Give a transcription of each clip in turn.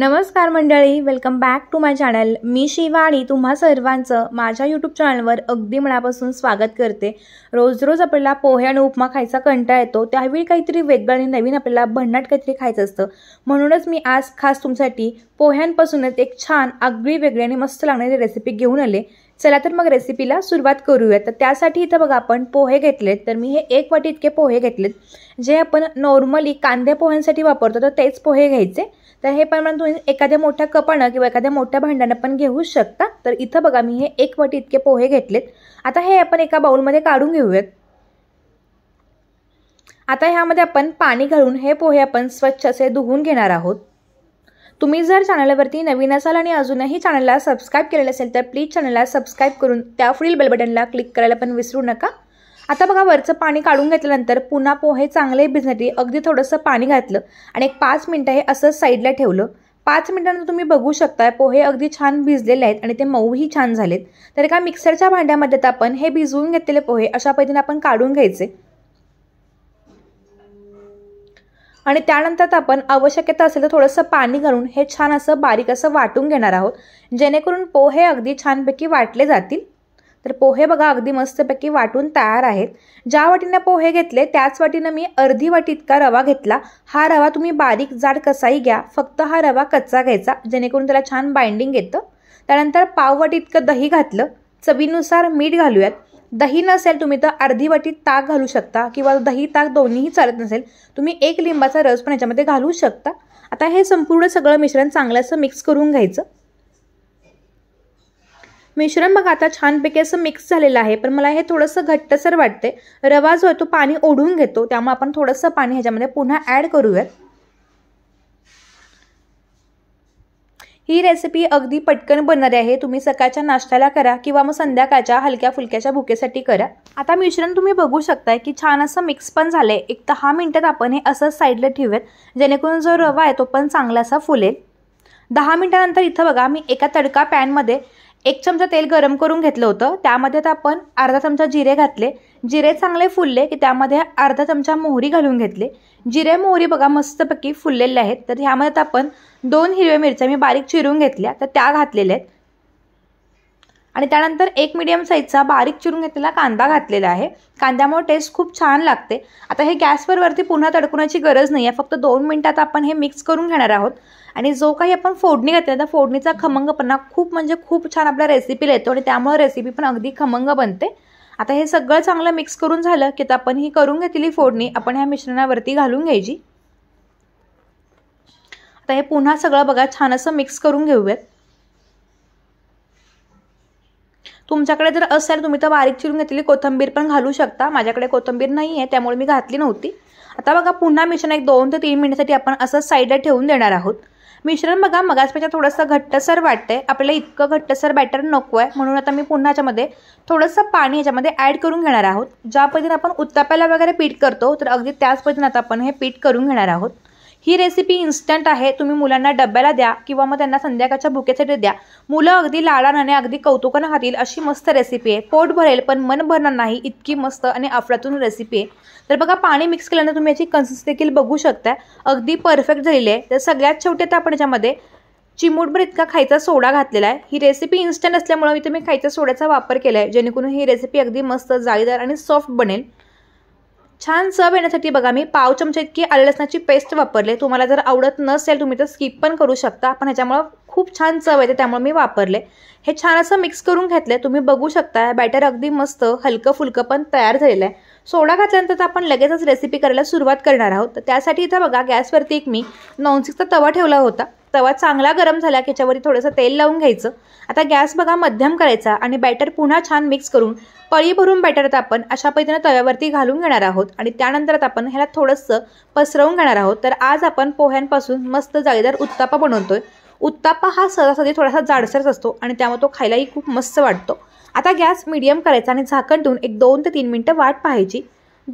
नमस्कार मंडळी welcome back to my channel मी शिवा आणि तुम्हा सर्वांचं माझ्या यूट्यूब चॅनलवर अगदी मनापासून स्वागत करते रोज रोज आपल्याला पोहे आणि उपमा खायचा कंटा येतो त्यावेळी काहीतरी वेगळं आणि नवीन आपल्याला भन्नाट काहीतरी खायचं असतं म्हणूनच मी आज खास तुमसाठी पोह्यांपासूनच एक छान अगदी वेगळी आणि मस्त लागणारी रेसिपी घेऊन आले चला तर मग रेसिपीला सुरुवात करूया तर त्यासाठी इथं बघा आपण पोहे घेतलेत तर मी हे एक वाटी इतके पोहे घेतलेत जे आपण नॉर्मली कांदे पोह्यांसाठी वापरतो तर तेच पोहे घ्यायचे तर हे प्रमाण तुम्ही एखाद्या मोठ्या कपानं किंवा एखाद्या मोठ्या भांड्यानं पण घेऊ शकता तर इथं बघा मी हे एक वाटी इतके पोहे घेतलेत आता हे आपण एका बाऊलमध्ये काढून घेऊयात आता ह्यामध्ये आपण पाणी घालून हे पोहे आपण स्वच्छ असे धुवून घेणार आहोत तुम्ही जर चॅनलवरती नवीन असाल आणि अजूनही चॅनलला सबस्क्राईब केलेलं असेल तर प्लीज चॅनलला सबस्क्राईब करून त्या बेल बेलबटनला क्लिक करायला पण विसरू नका आता बघा वरचं पाणी काढून घेतल्यानंतर पुन्हा पोहे चांगले भिजण्यासाठी अगदी थोडंसं पाणी घातलं आणि एक पाच मिनटं हे असंच साईडला ठेवलं पाच मिनिटानंतर तुम्ही बघू शकता पोहे अगदी छान भिजलेले आहेत आणि ते मऊही छान झालेत तर एका मिक्सरच्या भांड्यामध्ये आपण हे भिजवून घेतलेले पोहे अशा पद्धतीने आपण काढून घ्यायचे आणि त्यानंतर आपण आवश्यकता असेल तर थोडंसं पाणी घालून हे छान असं बारीक असं वाटून घेणार आहोत जेणेकरून पोहे अगदी छानपैकी वाटले जातील तर पोहे बघा अगदी मस्तपैकी वाटून तयार आहेत ज्या वाटीनं पोहे घेतले त्याच वाटीनं मी अर्धी वाटी इतका रवा घेतला हा रवा तुम्ही बारीक जाड कसाही घ्या फक्त हा रवा कच्चा घ्यायचा जेणेकरून त्याला छान बाइंडिंग येतं त्यानंतर पाव वाटी इतकं दही घातलं चवीनुसार मीठ घालूयात दही नसेल तुम्ही तर अर्धी वाटी ताक घालू शकता किंवा दही ताक दोन्हीही चालत नसेल तुम्ही एक लिंबाचा रस पण याच्यामध्ये घालू शकता आता हे संपूर्ण सगळं मिश्रण चांगलं असं मिक्स करून घ्यायचं मिश्रण बघा आता छानपैकी असं मिक्स झालेलं आहे पण मला हे थोडंसं घट्टसर वाटते रवा जो आहे तो पाणी ओढून घेतो त्यामुळे आपण थोडंसं पाणी ह्याच्यामध्ये पुन्हा ॲड करूयात ही रेसिपी अगदी पटकन बनणारी आहे तुम्ही सकाळच्या नाश्त्याला करा किंवा मग संध्याकाळच्या हलक्या फुलक्याच्या भुकेसाठी करा आता मिश्रण तुम्ही बघू शकताय की छान असं मिक्स पण झालंय एक दहा मिनटात आपण हे असंच साईडला ठेवूयात जेणेकरून जो रवा आहे तो पण चांगला असा फुलेल दहा मिनटानंतर इथं बघा मी एका तडका पॅनमध्ये एक चमचा तेल गरम करून घेतलं होतं त्यामध्ये आपण अर्धा चमचा जिरे घातले जिरे चांगले फुलले की त्यामध्ये अर्धा चमचा मोहरी घालून घेतले जिरे मोहरी बघा मस्तपैकी फुललेले आहेत तर ह्यामध्ये आपण दोन हिरव्या मिरच्या मी बारीक चिरून घेतल्या तर त्या घातलेल्या आहेत आणि त्यानंतर एक मिडियम साईजचा बारीक चिरून घेतलेला कांदा घातलेला आहे कांद्यामुळे टेस्ट खूप छान लागते आता हे गॅसवर वरती पुन्हा तडकण्याची गरज नाही आहे फक्त दोन मिनटात आपण हे मिक्स करून घेणार आहोत आणि जो काही आपण फोडणी घातली तर फोडणीचा खमंगपणा खूप म्हणजे खूप छान आपल्या रेसिपीला येतो आणि त्यामुळे रेसिपी पण अगदी खमंग बनते आता हे सगळं चांगलं मिक्स करून झालं की तर आपण ही करून घेतलेली फोडणी आपण ह्या मिश्रणावरती घालून घ्यायची आता हे पुन्हा सगळं बघा छान असं मिक्स करून घेऊयात तुमच्याकडे जर असेल तुम्ही तर बारीक चिरून घेतलेली कोथंबीर पण घालू शकता माझ्याकडे कोथंबीर नाही आहे त्यामुळे मी घातली नव्हती आता बघा पुन्हा मिश्रण एक दोन ते तीन मिनिटसाठी आपण असं साईडला ठेवून देणार आहोत मिश्रण बघा मगासपेक्षा थोडंसं घट्टसर वाटतंय आपल्याला इतकं घट्टसर बॅटर नको आहे म्हणून आता मी पुन्हा याच्यामध्ये थोडंसं पाणी याच्यामध्ये ॲड करून घेणार आहोत ज्या पद्धतीने आपण उत्तापायला वगैरे पीठ करतो तर अगदी त्याच पद्धतीने आता आपण हे पीठ करून घेणार आहोत ही रेसिपी इन्स्टंट आहे तुम्ही मुलांना डब्याला द्या किंवा मग त्यांना संध्याकाळच्या भुकेसाठी द्या मुलं अगदी लाडानाने अगदी कौतुकानं खातील अशी मस्त रेसिपी आहे पोट भरेल पण मन भरणार नाही इतकी मस्त आणि अफरातून रेसिपी आहे तर बघा पाणी मिक्स केल्यानंतर तुम्ही याची कन्सिस्टन्सी देखील बघू शकता अगदी परफेक्ट झालेली आहे तर सगळ्यात शेवटी आता आपण याच्यामध्ये चिमूटभर इतका खायचा सोडा घातलेला आहे ही रेसिपी इन्स्टंट असल्यामुळे इथे मी खायच्या सोड्याचा वापर केला आहे जेणेकरून ही रेसिपी अगदी मस्त जाळीदार आणि सॉफ्ट बनेल छान चव येण्यासाठी बघा मी पाव चमचा इतकी आले लसणाची पेस्ट वापरले तुम्हाला जर आवडत नसेल तुम्ही तर स्किप पण करू शकता पण ह्याच्यामुळं खूप छान चव येते त्यामुळे मी वापरले हे छान असं मिक्स करून घेतले तुम्ही बघू शकता बॅटर अगदी मस्त हलकं फुलकं पण तयार झालेलं आहे सोडा घातल्यानंतर आपण लगेचच रेसिपी करायला सुरुवात करणार आहोत तर त्यासाठी इथं बघा गॅसवरती एक मी नॉनस्टिकचा तवा ठेवला होता तवा चांगला गरम झाला की थोडंसं तेल लावून घ्यायचं आता गॅस बघा मध्यम करायचा आणि बॅटर पुन्हा छान मिक्स करून पळी भरून बॅटर आता आपण अशा पद्धतीनं तव्यावरती घालून घेणार आहोत आणि त्यानंतर आपण ह्याला थोडंसं पसरवून घेणार आहोत तर आज आपण पोह्यांपासून मस्त जाळीदार उत्तापा बनवतोय उत्तापा हा सहजासहजी थोडासा जाडसरच असतो आणि त्यामुळे तो खायलाही खूप मस्त वाटतो आता गॅस मिडियम करायचा आणि झाकण देऊन एक दोन ते तीन मिनटं वाट पाहायची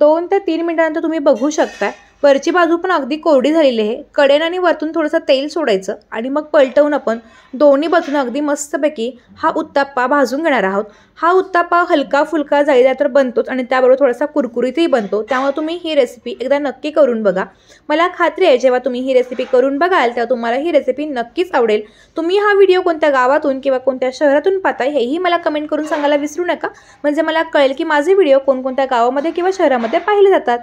दोन ते तीन मिनटानंतर तुम्ही बघू शकता वरची बाजू पण अगदी कोरडी झालेली आहे कडेन आणि वरतून थोडंसं तेल सोडायचं आणि मग पलटवून आपण दोन्ही बाजूने अगदी मस्तपैकी हा उत्ताप्पा भाजून घेणार आहोत हा उत्ताप्पा हलका फुलका जाळीला तर बनतोच आणि त्याबरोबर थोडासा कुरकुरीतही बनतो त्यामुळे तुम्ही ही रेसिपी एकदा नक्की करून बघा मला खात्री आहे जेव्हा तुम्ही ही रेसिपी करून बघाल तेव्हा तुम्हाला ही रेसिपी नक्कीच आवडेल तुम्ही हा व्हिडिओ कोणत्या गावातून किंवा कोणत्या शहरातून पाहता हेही मला कमेंट करून सांगायला विसरू नका म्हणजे मला कळेल की माझे व्हिडिओ कोणकोणत्या गावामध्ये किंवा शहरामध्ये पाहिले जातात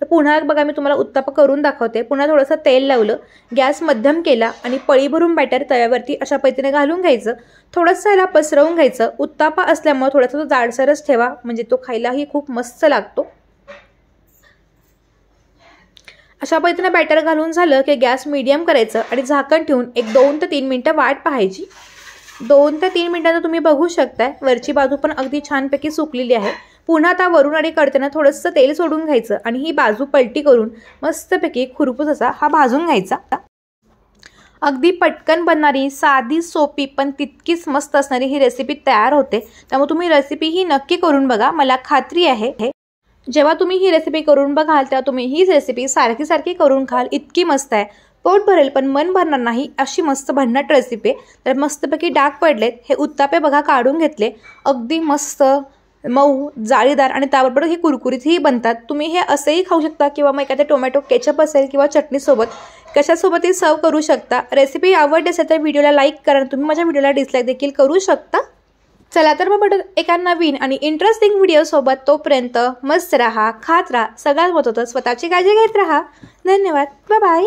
तर पुन्हा एक बघा मी तुम्हाला उत्ताप करून दाखवते पुन्हा थोडंसं तेल लावलं गॅस मध्यम केला आणि पळी भरून बॅटर तव्यावरती अशा पद्धतीने घालून घ्यायचं थोडंसं याला पसरवून घ्यायचं उत्तापा असल्यामुळे थोडासा तो जाडसरच ठेवा म्हणजे तो खायलाही खूप मस्त लागतो अशा पद्धतीने बॅटर घालून झालं की गॅस मिडियम करायचं आणि झाकण ठेवून एक दोन ते तीन मिनटं वाट पाहायची दोन ते तीन मिनटांचं तुम्ही बघू शकताय वरची बाजू पण अगदी छानपैकी सुकलेली आहे पुन्हा आता वरून आणि करताना थोडंसं तेल सोडून घ्यायचं आणि ही बाजू पलटी करून मस्तपैकी खुरपूस असा हा भाजून घ्यायचा अगदी पटकन बनणारी साधी सोपी पण तितकीच मस्त असणारी ही रेसिपी तयार होते त्यामुळे तुम्ही रेसिपी ही नक्की करून बघा मला खात्री आहे हे जेव्हा तुम्ही ही रेसिपी करून बघाल तेव्हा तुम्ही हीच रेसिपी सारखी सारखी करून खाल इतकी मस्त आहे पोट भरेल पण मन भरणार नाही अशी मस्त भन्नट रेसिपी तर मस्तपैकी डाग पडलेत हे उत्तापे बघा काढून घेतले अगदी मस्त मऊ जाळीदार आणि त्याबरोबर हे कुरकुरीतही बनतात तुम्ही हे असंही खाऊ शकता किंवा मग एखाद्या टोमॅटो केचप असेल किंवा चटणीसोबत ही सर्व करू शकता रेसिपी आवडली असेल तर व्हिडिओला लाईक करा तुम्ही माझ्या व्हिडिओला डिसलाईक देखील करू शकता चला तर मग बट एका नवीन आणि इंटरेस्टिंग व्हिडिओसोबत तोपर्यंत मस्त राहा खात राहा सगळ्यात महत्त्वाचं स्वतःची काळजी घेत राहा धन्यवाद बाय